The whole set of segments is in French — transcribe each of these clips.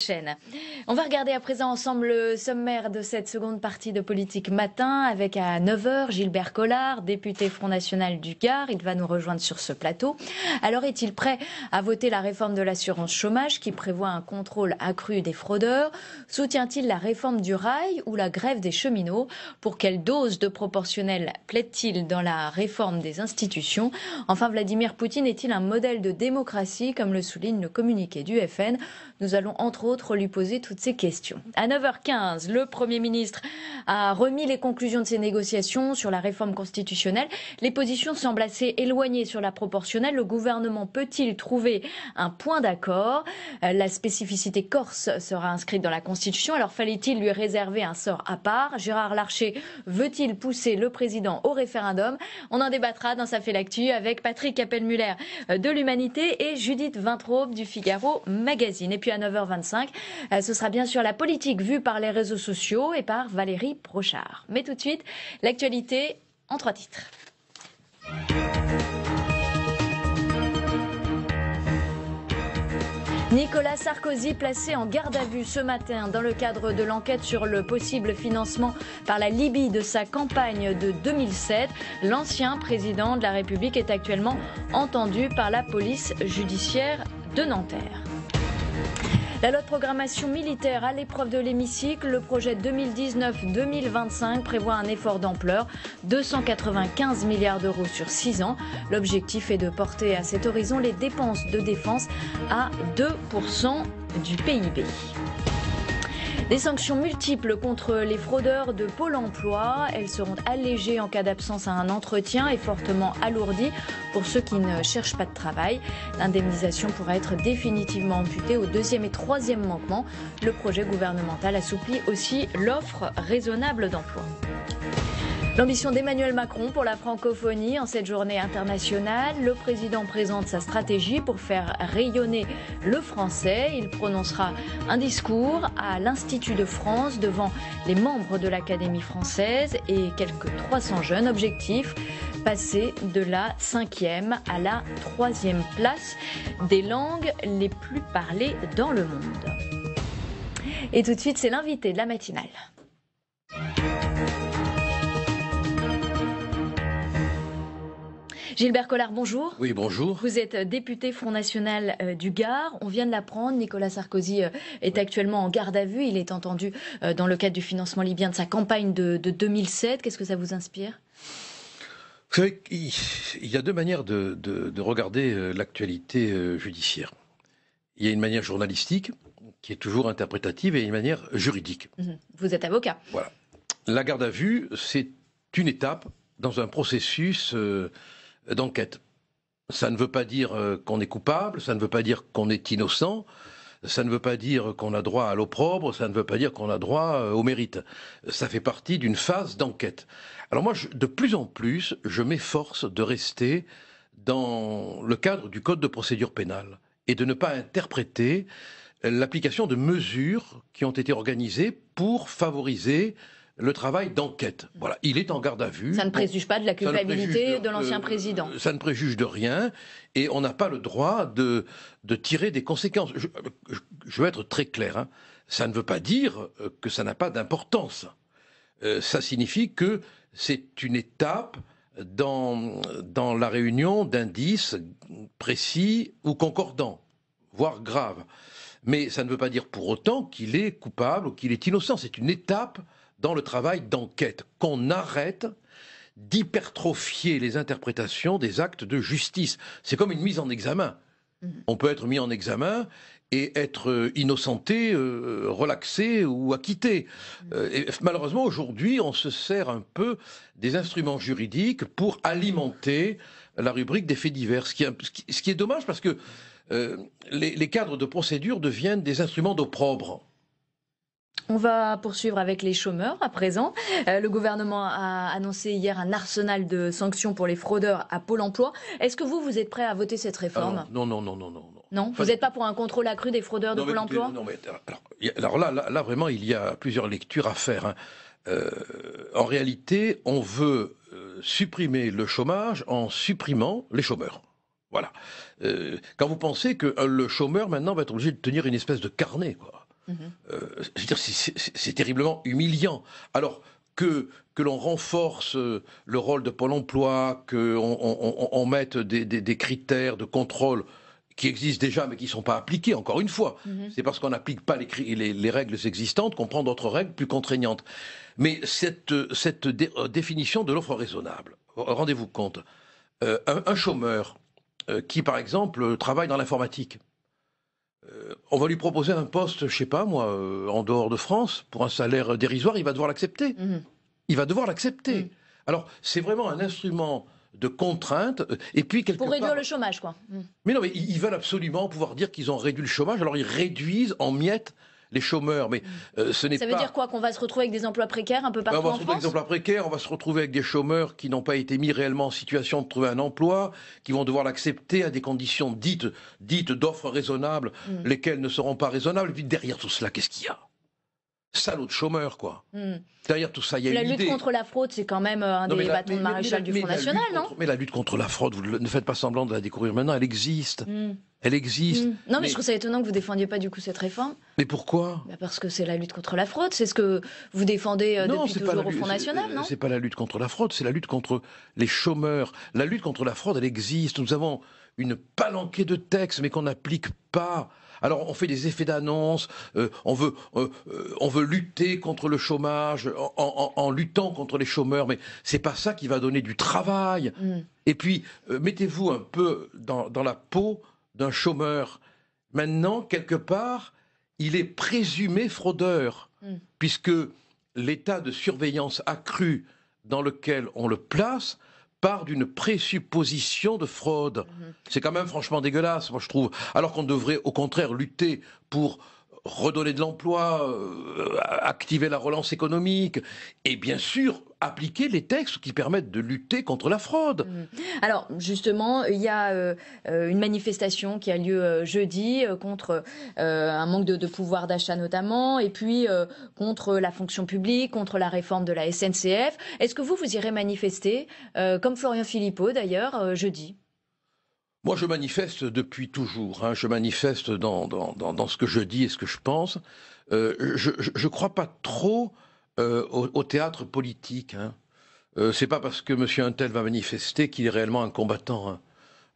Chaîne. On va regarder à présent ensemble le sommaire de cette seconde partie de Politique Matin avec à 9h Gilbert Collard, député Front National du Gard. Il va nous rejoindre sur ce plateau. Alors est-il prêt à voter la réforme de l'assurance chômage qui prévoit un contrôle accru des fraudeurs Soutient-il la réforme du rail ou la grève des cheminots Pour quelle dose de proportionnel plaide-t-il dans la réforme des institutions Enfin, Vladimir Poutine est-il un modèle de démocratie comme le souligne le communiqué du FN Nous allons entre autres, lui poser toutes ces questions. À 9h15, le Premier ministre a remis les conclusions de ses négociations sur la réforme constitutionnelle. Les positions semblent assez éloignées sur la proportionnelle. Le gouvernement peut-il trouver un point d'accord euh, La spécificité corse sera inscrite dans la Constitution. Alors fallait-il lui réserver un sort à part Gérard Larcher veut-il pousser le président au référendum On en débattra dans sa l'actu avec Patrick Appelmuller euh, de l'Humanité et Judith Vintraube du Figaro Magazine. Et puis à 9h25, euh, ce sera bien sûr la politique vue par les réseaux sociaux et par Valérie Prochard. Mais tout de suite, l'actualité en trois titres. Nicolas Sarkozy placé en garde à vue ce matin dans le cadre de l'enquête sur le possible financement par la Libye de sa campagne de 2007. L'ancien président de la République est actuellement entendu par la police judiciaire de Nanterre. La loi de programmation militaire à l'épreuve de l'hémicycle, le projet 2019-2025 prévoit un effort d'ampleur, 295 milliards d'euros sur 6 ans. L'objectif est de porter à cet horizon les dépenses de défense à 2% du PIB. Des sanctions multiples contre les fraudeurs de Pôle emploi. Elles seront allégées en cas d'absence à un entretien et fortement alourdies pour ceux qui ne cherchent pas de travail. L'indemnisation pourra être définitivement amputée au deuxième et troisième manquement. Le projet gouvernemental assouplit aussi l'offre raisonnable d'emploi. L'ambition d'Emmanuel Macron pour la francophonie en cette journée internationale. Le président présente sa stratégie pour faire rayonner le français. Il prononcera un discours à l'Institut de France devant les membres de l'Académie française et quelques 300 jeunes. Objectif passer de la cinquième à la troisième place des langues les plus parlées dans le monde. Et tout de suite, c'est l'invité de la matinale. Gilbert Collard, bonjour. Oui, bonjour. Vous êtes euh, député Front National euh, du Gard. On vient de l'apprendre. Nicolas Sarkozy euh, est actuellement en garde à vue. Il est entendu dans le cadre du financement libyen de sa campagne de, 2007. Qu'est-ce que ça vous inspire il y a deux manières de, regarder l'actualité judiciaire. Il y a une manière journalistique, qui est toujours interprétative, et une manière juridique. Mhm. Vous êtes avocat. Voilà. La garde à vue, c'est une étape dans un processus d'enquête. Ça ne veut pas dire euh, qu'on est coupable, ça ne veut pas dire qu'on est innocent, ça ne veut pas dire qu'on a droit à l'opprobre, ça ne veut pas dire qu'on a droit euh, au mérite. Ça fait partie d'une phase d'enquête. Alors moi, de plus en plus, je m'efforce de rester dans le cadre du Code de procédure pénale et de ne pas interpréter euh, l'application de mesures qui ont été organisées pour favoriser le travail d'enquête. Voilà, il est en garde à vue. Ça ne préjuge pas de la culpabilité de, l'ancien euh, président. Ça ne préjuge de rien et on n'a pas le droit de, de tirer des conséquences. Je, veux être très clair, hein. ça ne veut pas dire euh, que ça n'a pas d'importance. Euh, ça signifie que c'est une étape dans, dans la réunion d'indices précis ou concordants, voire graves. Mais ça ne veut pas dire pour autant qu'il est coupable ou qu'il est innocent. C'est une étape dans le travail d'enquête, qu'on arrête d'hypertrophier les interprétations des actes de justice. C'est comme une mise en examen. Mhm. On peut être mis en examen et être euh, innocenté, euh, relaxé ou acquitté. Mhm. Euh, malheureusement, aujourd'hui, on se sert un peu des instruments juridiques pour alimenter la rubrique des faits divers, ce qui, est, dommage parce que les cadres de procédure deviennent des instruments d'opprobre. On va poursuivre avec les chômeurs à présent. Euh, le gouvernement a annoncé hier un arsenal de sanctions pour les fraudeurs à Pôle emploi. Est-ce que vous, vous êtes prêt à voter cette ah réforme non, non, non, non, non, non. vous n'êtes pas pour un contrôle accru des fraudeurs de Pôle emploi Non, mais euh, alors, là, là, vraiment, il y a plusieurs lectures à faire. Hein. Euh, en réalité, on veut supprimer le chômage en supprimant les chômeurs. Voilà. quand vous pensez que le chômeur, maintenant, va être obligé de tenir une espèce de carnet, quoi. Mhm. Euh, c'est terriblement humiliant. Alors que que l'on renforce euh, le rôle de Pôle Emploi, que on, mette des, critères de contrôle qui existent déjà mais qui ne sont pas appliqués, encore une fois. Mhm. C'est parce qu'on n'applique pas les, les, règles existantes qu'on prend d'autres règles plus contraignantes. Mais cette, cette euh, définition de l'offre raisonnable, rendez-vous compte, un, chômeur qui, par exemple, travaille dans l'informatique, euh, on va lui proposer un poste, je sais pas moi, euh, en dehors de France, pour un salaire dérisoire, il va devoir l'accepter. Mhm. Il va devoir l'accepter. Mhm. Alors, c'est vraiment un instrument de contrainte, Et puis, Pour réduire le chômage, quoi. Mhm. Mais non, mais ils veulent absolument pouvoir dire qu'ils ont réduit le chômage, alors ils réduisent en miettes les chômeurs. Mais euh, ce n'est pas. Ça veut dire quoi Qu'on va se retrouver avec des emplois précaires un peu partout On va se retrouver avec des emplois précaires, on va se retrouver avec des chômeurs qui n'ont pas été mis réellement en situation de trouver un emploi, qui vont devoir l'accepter à des conditions dites dites d'offres raisonnables, hmm. lesquelles ne seront pas raisonnables. Et puis derrière tout cela, qu'est-ce qu'il y a salaud de chômeurs, quoi. Hmm. Derrière tout ça, il y a la lutte contre la fraude, c'est quand même euh, un des bâtons de maréchal du Front National, non Mais la lutte contre la fraude, vous ne faites pas semblant de la découvrir maintenant, elle existe. Hmm. Elle existe. Mm. Non, mais, je trouve ça étonnant que vous défendiez pas du coup cette réforme. Mais pourquoi bah, Parce que c'est la lutte contre la fraude. C'est ce que vous défendez euh, depuis toujours au Front National, non euh, C'est pas la lutte contre la fraude, c'est la lutte contre les chômeurs. La lutte contre la fraude, elle existe. Nous avons une palanquée de textes, mais qu'on n'applique pas. Alors on fait des effets d'annonce, euh, on, veut, on veut lutter contre le chômage en, luttant contre les chômeurs, mais c'est pas ça qui va donner du travail. Mm. Et puis mettez-vous un peu dans la peau d'un chômeur, maintenant, quelque part, il est présumé fraudeur, hmm. puisque l'état de surveillance accru dans lequel on le place part d'une présupposition de fraude. Hmm. C'est quand même franchement dégueulasse, moi je trouve, alors qu'on devrait au contraire lutter pour redonner de l'emploi, euh, activer la relance économique, et bien sûr appliquer les textes qui permettent de lutter contre la fraude. Mmh. Alors justement, il y a euh, euh, une manifestation qui a lieu jeudi contre un manque de, pouvoir d'achat notamment, et puis contre la fonction publique, contre la réforme de la SNCF. Est-ce que vous, vous irez manifester, comme Florian Philippot d'ailleurs, jeudi moi, je manifeste depuis toujours. Hein. Je manifeste dans, dans, ce que je dis et ce que je pense. Euh, je ne crois pas trop euh, au, théâtre politique. Ce hein. n'est euh, c'est pas parce que monsieur Untel va manifester qu'il est réellement un combattant. Hein.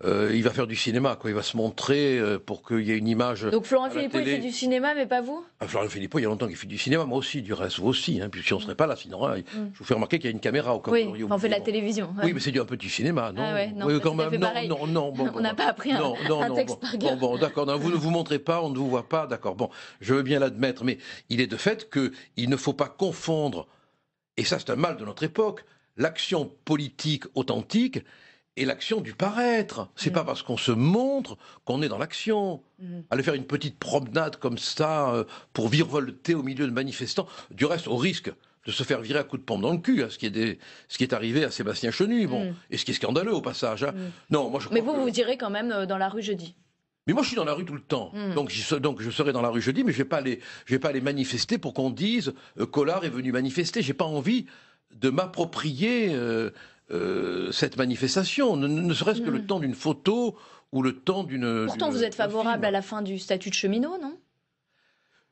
Euh, il va faire du cinéma, quoi. Il va se montrer euh, pour qu'il y ait une image. Donc Florent Philippot, il fait du cinéma, mais pas vous ah, Florent Philippot, il y a longtemps qu'il fait du cinéma, moi aussi, du reste, vous aussi. Hein, puis si on ne mm. serait pas là, sinon, hein, mm. je vous fais remarquer qu'il y a une caméra au Oui, on fait de la télévision. Oui, mais c'est du, un petit cinéma, non ah Non, quand même. Non, non, non, on n'a pas appris un, texte par bon, bon, d'accord. vous ne vous montrez pas, on ne vous voit pas, d'accord. Bon, je veux bien l'admettre, mais il est de fait qu'il ne faut pas confondre, et ça c'est un mal de notre époque, l'action politique authentique et l'action du paraître. C'est n'est mm. pas parce qu'on se montre qu'on est dans l'action. Mm. Aller faire une petite promenade comme ça euh, pour virevolter au milieu de manifestants, du reste au risque de se faire virer à coups de pompe dans le cul, hein, ce, qui est des... ce qui est arrivé à Sébastien Chenu, bon, mm. et ce qui est scandaleux au passage. Hein. Non, moi je Mais vous, vous direz quand même euh, dans la rue jeudi. Mais moi, je suis dans la rue tout le temps. Donc, je, donc, je serai dans la rue jeudi, mais je ne vais, pas aller, je vais pas aller manifester pour qu'on dise euh, Collard est venu manifester. J'ai pas envie de m'approprier euh, cette manifestation, ne, serait-ce que le hmm. temps d'une photo ou le temps d'une... Pourtant, vous êtes favorable à la fin du statut de cheminot, non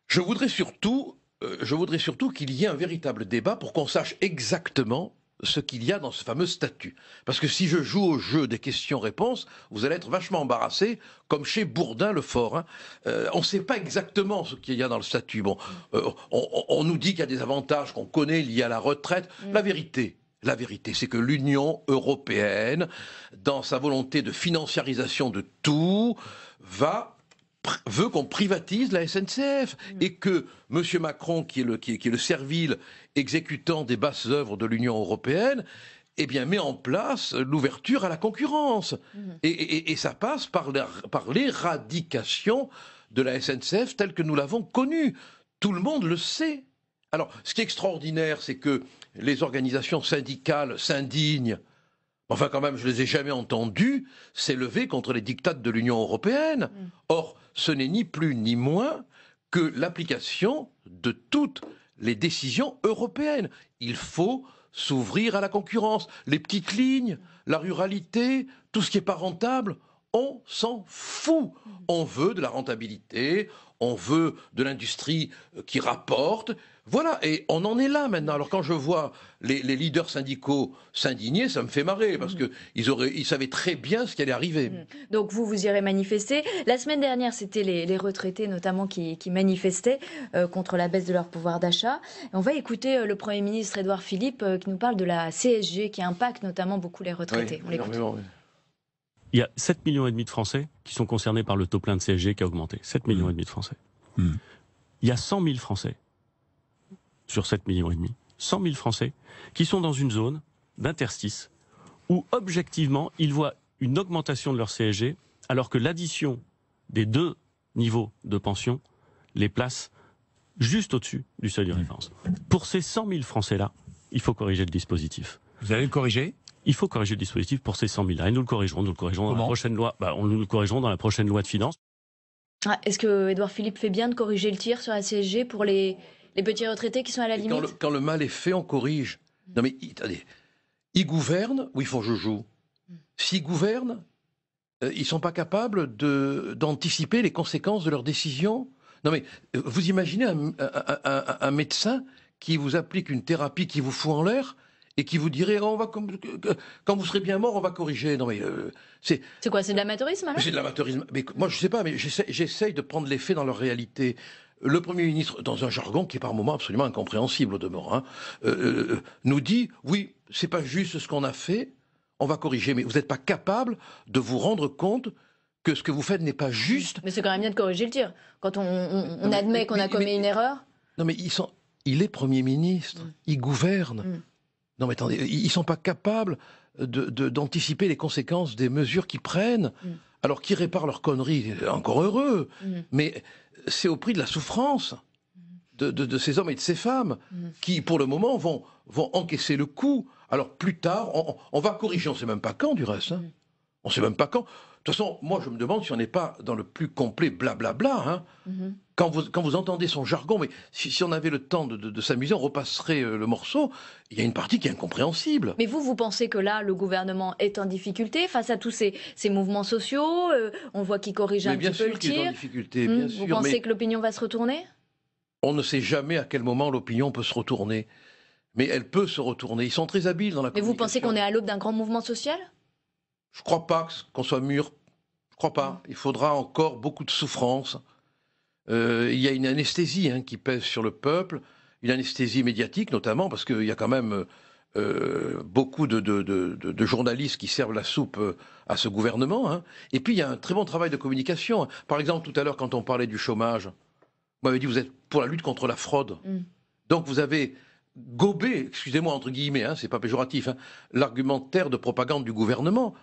Je voudrais surtout, euh, surtout qu'il y ait un véritable débat pour qu'on sache exactement ce qu'il y a dans ce fameux statut. Parce que si je joue au jeu des questions-réponses, vous allez être vachement embarrassé, comme chez Bourdin le Fort. Hein. Euh, on ne sait pas exactement ce qu'il y a dans le statut. Bon, on, on, nous dit qu'il y a des avantages qu'on connaît liés à la retraite. Hmm. La vérité, la vérité, c'est que l'Union européenne, dans sa volonté de financiarisation de tout, veut qu'on privatise la SNCF mm. et que M. Macron, qui est, le, servile exécutant des basses œuvres de l'Union européenne, eh met en place l'ouverture à la concurrence. Mm. Et, ça passe par l'éradication de la SNCF telle que nous l'avons connue. Tout le monde le sait. Alors, ce qui est extraordinaire, c'est que les organisations syndicales s'indignent, enfin quand même, je ne les ai jamais entendues s'élever contre les dictates de l'Union européenne. Mm. Or, ce n'est ni plus ni moins que l'application de toutes les décisions européennes. Il faut s'ouvrir à la concurrence. Les petites lignes, la ruralité, tout ce qui n'est pas rentable, on s'en fout. Mm. On veut de la rentabilité, on veut de l'industrie euh, qui rapporte. Voilà, et on en est là maintenant. Alors quand je vois les, leaders syndicaux s'indigner, ça me fait marrer, parce mm. qu'ils ils savaient très bien ce qui allait arriver. Mm. Donc vous, vous irez manifester. La semaine dernière, c'était les, retraités notamment qui, manifestaient euh, contre la baisse de leur pouvoir d'achat. On va écouter euh, le Premier ministre Édouard Philippe qui nous parle de la CSG qui impacte notamment beaucoup les retraités. Oui, on l'écoute il y a 7,5 millions et demi de Français qui sont concernés par le taux plein de CSG qui a augmenté. 7,5 millions mmh. et demi de Français. Mmh. Il y a 100 000 Français sur 7,5 millions et demi, 100 000 Français qui sont dans une zone d'interstice où objectivement ils voient une augmentation de leur CSG alors que l'addition des deux niveaux de pension les place juste au-dessus du seuil de mmh. référence. Pour ces 100 000 Français-là, il faut corriger le dispositif. Vous allez le corriger il faut corriger le dispositif pour ces 100 000 et nous le corrigerons, nous le corrigerons dans la prochaine loi. Bah, on, nous le corrigerons dans la prochaine loi de finances. Ah, est-ce que Edouard Philippe fait bien de corriger le tir sur la CSG pour les, les petits retraités qui sont à la limite quand le, mal est fait, on corrige. Hmm. Non mais attendez, ils gouvernent ou ils font joujou hmm. S'ils gouvernent, euh, ils ne sont pas capables d'anticiper les conséquences de leurs décisions. Non mais euh, vous imaginez un médecin qui vous applique une thérapie qui vous fout en l'air et qui vous dirait oh, on va quand vous serez bien mort, on va corriger. Non mais euh, c'est c'est quoi C'est de l'amateurisme C'est de l'amateurisme. Mais moi je sais pas, mais j'essaye de prendre les faits dans leur réalité. Le Premier ministre, dans un jargon qui est par moments absolument incompréhensible au demeurant, hein, euh, euh, nous dit oui, c'est pas juste ce qu'on a fait, on va corriger. Mais vous n'êtes pas capable de vous rendre compte que ce que vous faites n'est pas juste. Mais c'est quand même bien de corriger le tir. Quand on, admet qu'on a commis une erreur. Non mais sont, il est Premier ministre, mm. il gouverne. Mm. Non mais attendez, ils ne sont pas capables d'anticiper de, les conséquences des mesures qu'ils prennent. Mm. Alors qu'ils réparent leurs conneries, euh, encore heureux, mm. mais c'est au prix de la souffrance de, ces hommes et de ces femmes mm. qui, pour le moment, vont, vont encaisser le coup. Alors plus tard, on, va corriger, on ne sait même pas quand du reste. Hein. On ne sait même pas quand. De toute façon, moi, je me demande si on n'est pas dans le plus complet blablabla. hein. Mm-hmm quand vous, entendez son jargon, mais si, on avait le temps de, s'amuser, on repasserait euh, le morceau. Il y a une partie qui est incompréhensible. Mais vous, vous pensez que là, le gouvernement est en difficulté face à tous ces, mouvements sociaux euh, On voit qu'il corrige un petit peu le tir. Est en difficulté, hmm, vous pensez que l'opinion va se retourner On ne sait jamais à quel moment l'opinion peut se retourner. Mais elle peut se retourner. Ils sont très habiles dans la Mais vous pensez qu'on est à l'aube d'un grand mouvement social Je ne crois pas qu'on soit mûr. Je ne crois pas. Il faudra encore beaucoup de souffrance. Euh, il y a une anesthésie hein, qui pèse sur le peuple, une anesthésie médiatique notamment, parce qu'il y a quand même euh, beaucoup de, journalistes qui servent la soupe euh, à ce gouvernement. Hein. Et puis, il y a un très bon travail de communication. Hein. Par exemple, tout à l'heure, quand on parlait du chômage, vous m'avez dit, vous êtes pour la lutte contre la fraude. Mm. Donc, vous avez gobé, excusez-moi, entre guillemets, hein, c'est pas péjoratif, l'argumentaire de propagande du gouvernement.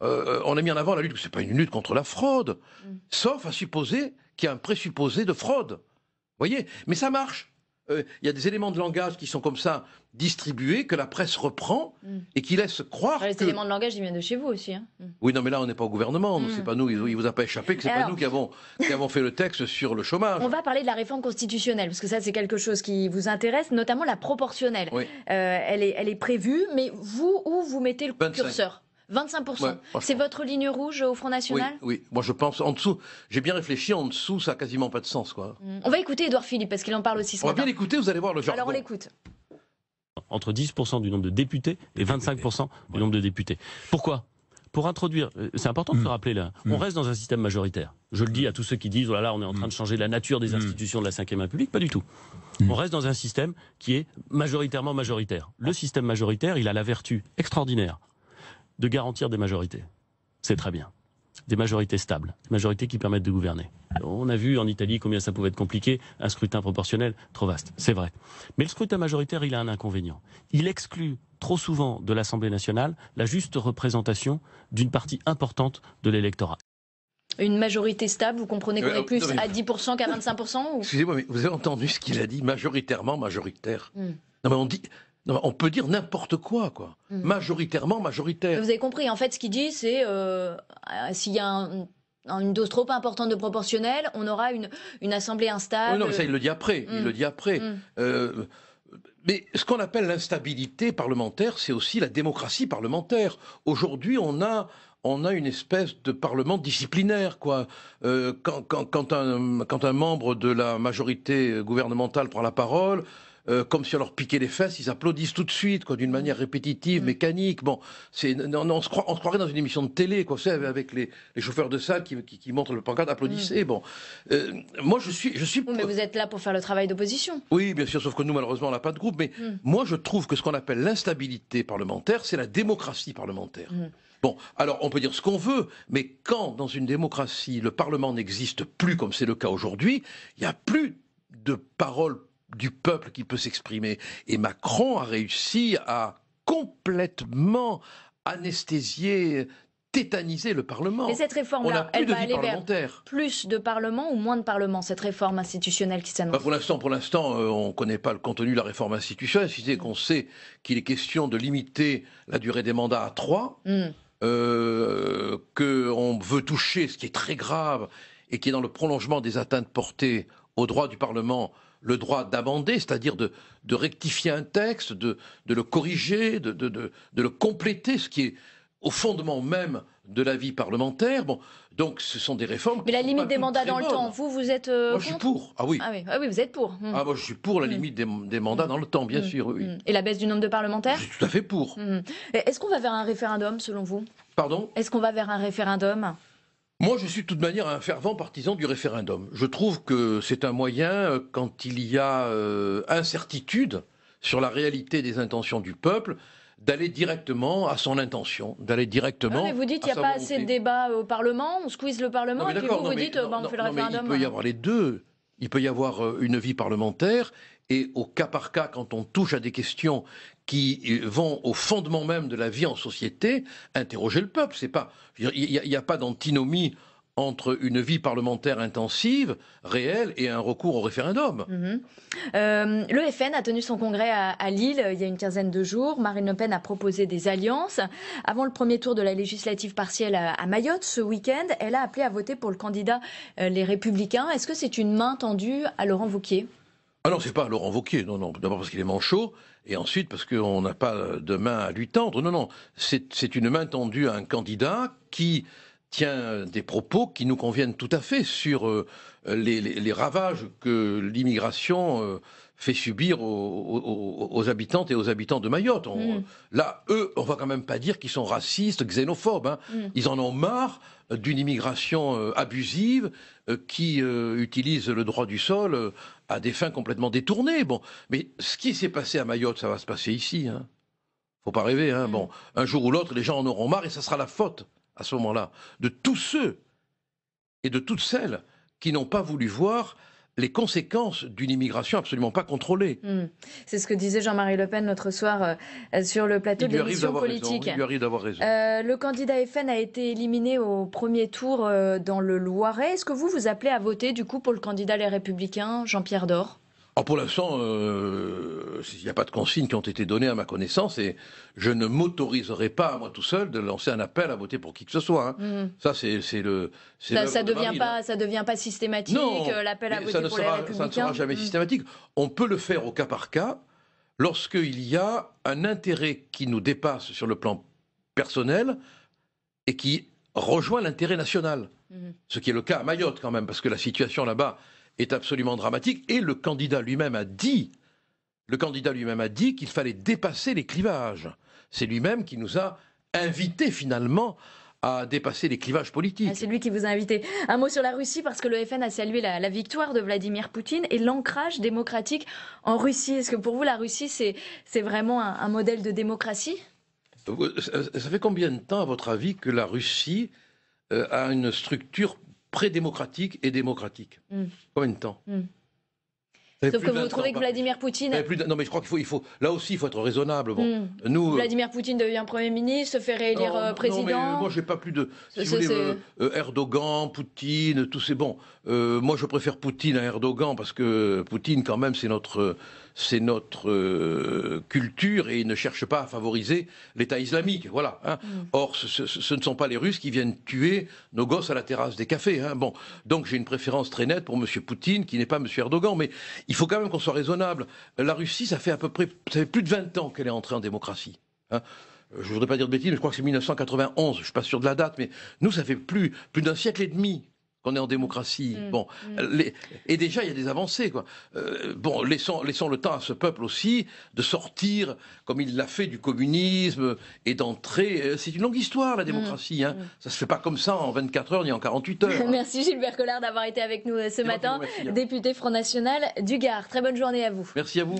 Mm. on a mis en avant la lutte, c'est pas une lutte contre la fraude, mm. sauf à supposer qui a un présupposé de fraude. voyez Mais ça marche. Euh, il y a des éléments de langage qui sont comme ça distribués, que la presse reprend mm. et qui laisse croire. Ah, que... les éléments de langage, ils viennent de chez vous aussi. Hein. Mm. Oui, non, mais là, on n'est pas au gouvernement. Il mm. C'est pas nous. Il vous a pas échappé que c'est pas nous qui avons, qui avons fait le texte sur le chômage. On va parler de la réforme constitutionnelle parce que ça, c'est quelque chose qui vous intéresse, notamment la proportionnelle. Euh, elle, est, elle est prévue, mais vous où vous mettez le curseur 25%. c'est votre ligne rouge au Front National oui, oui, moi je pense en dessous. J'ai bien réfléchi, en dessous, ça n'a quasiment pas de sens. Quoi. Mm. On va écouter Edouard Philippe parce qu'il en parle aussi on va bien l'écouter, vous allez voir le genre. Alors on l'écoute. Entre 10% du nombre de députés et 25% du nombre de députés. Pourquoi pour introduire, euh, c'est important de le mm. rappeler là, on mm. reste dans un système majoritaire. Je le dis à tous ceux qui disent, oh là là, on est en train de changer la nature des institutions de la Ve République, pas du tout. On reste dans un système qui est majoritairement majoritaire. Le ah. système majoritaire, il a la vertu extraordinaire, de garantir des majorités. C'est très bien. Des majorités stables, des majorités qui permettent de gouverner. On a vu en Italie combien ça pouvait être compliqué, un scrutin proportionnel trop vaste, c'est vrai. Mais le scrutin majoritaire, il a un inconvénient. Il exclut trop souvent de l'Assemblée nationale la juste représentation d'une partie importante de l'électorat. Une majorité stable, vous comprenez qu'on euh, est plus à 10% qu'à 25% ou... Excusez-moi, mais vous avez entendu ce qu'il a dit, majoritairement majoritaire. Hmm. Non, mais on dit, on peut dire n'importe quoi, quoi. Mhm. Majoritairement majoritaire. Vous avez compris. En fait, ce qu'il dit, c'est euh, euh, s'il y a une dose trop importante de proportionnel, on aura une, assemblée instable. non, ça, il le dit après. Il mhm. le dit après. Mhm. Euh, mais ce qu'on appelle l'instabilité parlementaire, c'est aussi la démocratie parlementaire. Aujourd'hui, on a, on a une espèce de parlement disciplinaire, quoi. quand un membre de la majorité gouvernementale prend la parole, euh, comme si on leur piquait les fesses, ils applaudissent tout de suite, quoi, d'une mm. manière répétitive, mm. mécanique. Bon, c'est, on, on, se croirait dans une émission de télé, quoi, avec les, chauffeurs de salle qui, montrent le pancarte, applaudissez. Mm. Bon, euh, moi, je suis, je suis. Mais vous êtes là pour faire le travail d'opposition. Oui, bien sûr, sauf que nous, malheureusement, on n'a pas de groupe. Mais moi, je trouve que ce qu'on appelle l'instabilité parlementaire, c'est la démocratie parlementaire. Bon, alors on peut dire ce qu'on veut, mais quand dans une démocratie le Parlement n'existe plus comme c'est le cas aujourd'hui, il n'y a plus de parole du peuple qui peut s'exprimer. Et Macron a réussi à complètement anesthésier tétaniser le Parlement. Et cette réforme-là, elle va aller vers plus de Parlement ou moins de Parlement, cette réforme institutionnelle qui s'annonce bah, Pour l'instant, euh, on ne connaît pas le contenu de la réforme institutionnelle, si c'est qu'on sait qu'il est question de limiter la durée des mandats à trois, hmm. euh, qu'on veut toucher, ce qui est très grave, et qui est dans le prolongement des atteintes portées aux droits du Parlement le droit d'amender, c'est-à-dire de, rectifier un texte, de, le corriger, de, le compléter, ce qui est au fondement même de la vie parlementaire. Bon, donc ce sont des réformes. Mais la limite des mandats dans le temps, vous, vous êtes. Euh, moi, je suis pour. Ah, ah oui. Ah oui, vous êtes pour. Mmh. Ah, moi, je suis pour la mmh. limite des, mandats dans le temps, bien mmh. sûr. Et la baisse du nombre de parlementaires Je suis tout à fait pour. Est-ce qu'on va vers un référendum, selon vous Pardon Est-ce qu'on va vers un référendum moi, je suis de toute manière un fervent partisan du référendum. Je trouve que c'est un moyen, euh, quand il y a euh, incertitude sur la réalité des intentions du peuple, d'aller directement à son intention, d'aller directement. mais vous dites qu'il n'y a pas assez de débats au Parlement, on squeeze le Parlement, et puis vous, vous dites qu'on euh, bah, fait le référendum. il peut y avoir les deux. Il peut y avoir une vie parlementaire et au cas par cas, quand on touche à des questions qui euh, vont au fondement même de la vie en société interroger le peuple. C'est pas, il n'y a, pas d'antinomie entre une vie parlementaire intensive, réelle, et un recours au référendum. Mm-hmm. Euh, le FN a tenu son congrès à, Lille euh, il y a une quinzaine de jours. Marine Le Pen a proposé des alliances. Avant le premier tour de la législative partielle à, Mayotte ce week-end, elle a appelé à voter pour le candidat Les Républicains. Est-ce que c'est une main tendue à Laurent Vauquier ah non, c'est pas Laurent Vauquier, non, non. D'abord parce qu'il est manchot, et ensuite parce qu'on n'a pas de main à lui tendre. Non, non. C'est une main tendue à un candidat qui tient des propos qui nous conviennent tout à fait sur euh, les, ravages que l'immigration euh, fait subir aux, habitantes et aux habitants de Mayotte. Hmm. Là, eux, on va quand même pas dire qu'ils sont racistes, xénophobes. Hein. Hmm. Ils en ont marre euh, d'une immigration euh, abusive euh, qui utilise le droit du sol à des fins complètement détournées. Bon, mais ce qui s'est passé à Mayotte, ça va se passer ici. Hein. Faut pas rêver. Hein. Hmm. Bon, un jour ou l'autre, les gens en auront marre et ça sera la faute à ce moment-là de tous ceux et de toutes celles qui n'ont pas voulu voir les conséquences d'une immigration absolument pas contrôlée. Hmm. C'est ce que disait Jean-Marie Le Pen notre soir euh, sur le plateau de l'émission politique. Il lui arrive d'avoir raison. Euh, le candidat FN a été éliminé au premier tour euh, dans le Loiret. Est-ce que vous vous appelez à voter du coup pour le candidat Les Républicains, Jean-Pierre Dor pour l'instant, euh, il n'y a pas de consignes qui ont été données à ma connaissance et je ne m'autoriserai pas, moi tout seul, de lancer un appel à voter pour qui que ce soit. Hein. Mm. Ça, c'est le. Ça, ça devient pas, ça devient pas systématique. Euh, l'appel à voter pour sera, les républicains. Ça ne sera jamais mm. systématique. On peut le faire au cas par cas lorsqu'il y a un intérêt qui nous dépasse sur le plan personnel et qui rejoint l'intérêt national. Mm. Ce qui est le cas à Mayotte quand même, parce que la situation là-bas est absolument dramatique. Et le candidat lui-même a dit, le candidat lui-même a dit qu'il fallait dépasser les clivages. C'est lui-même qui nous a invités finalement à dépasser les clivages politiques. Ah, c'est lui qui vous a invité. Un mot sur la Russie, parce que le FN a salué la, victoire de Vladimir Poutine et l'ancrage démocratique en Russie. Est-ce que pour vous, la Russie, c'est vraiment un, modèle de démocratie euh, ça, fait combien de temps, à votre avis, que la Russie euh, a une structure pré-démocratique et démocratique. Hmm. Combien de temps hmm. Sauf que vous trouvez que Vladimir Poutine. Non, mais je crois qu'il faut, il faut. Là aussi, il faut être raisonnable. Bon, hmm. euh, Vladimir Poutine devient Premier ministre, se fait réélire président. Oh, euh, non, mais euh, moi, j'ai pas plus de. Si Erdogan, Poutine, tout c'est Bon, moi, je préfère Poutine à Erdogan parce que Poutine, quand même, c'est notre c'est notre euh, culture et ils ne cherchent pas à favoriser l'État islamique. Voilà. Hein. Mm. Or, ce, ne sont pas les Russes qui viennent tuer nos gosses à la terrasse des cafés. Hein. Bon, donc j'ai une préférence très nette pour M. Poutine, qui n'est pas M. Erdogan, mais il faut quand même qu'on soit raisonnable. La Russie, ça fait à peu près, ça fait plus de 20 ans qu'elle est entrée en démocratie. Je hein. je voudrais pas dire de bêtises, mais je crois que c'est 1991, je suis pas sûr de la date, mais nous, ça fait plus d'un siècle et demi qu'on est en démocratie. Mm. bon, mm. Euh, et déjà il y a des avancées quoi. Euh, bon, laissons, laissons le temps à ce peuple aussi de sortir comme il l'a fait du communisme et d'entrer. Euh, c'est une longue histoire la mm. démocratie. hein. Ça se fait pas comme ça en 24 heures ni en 48 heures. Hein. merci Gilbert Collard d'avoir été avec nous ce matin, hein. député Front National du Gard. Très bonne journée à vous. Merci à vous.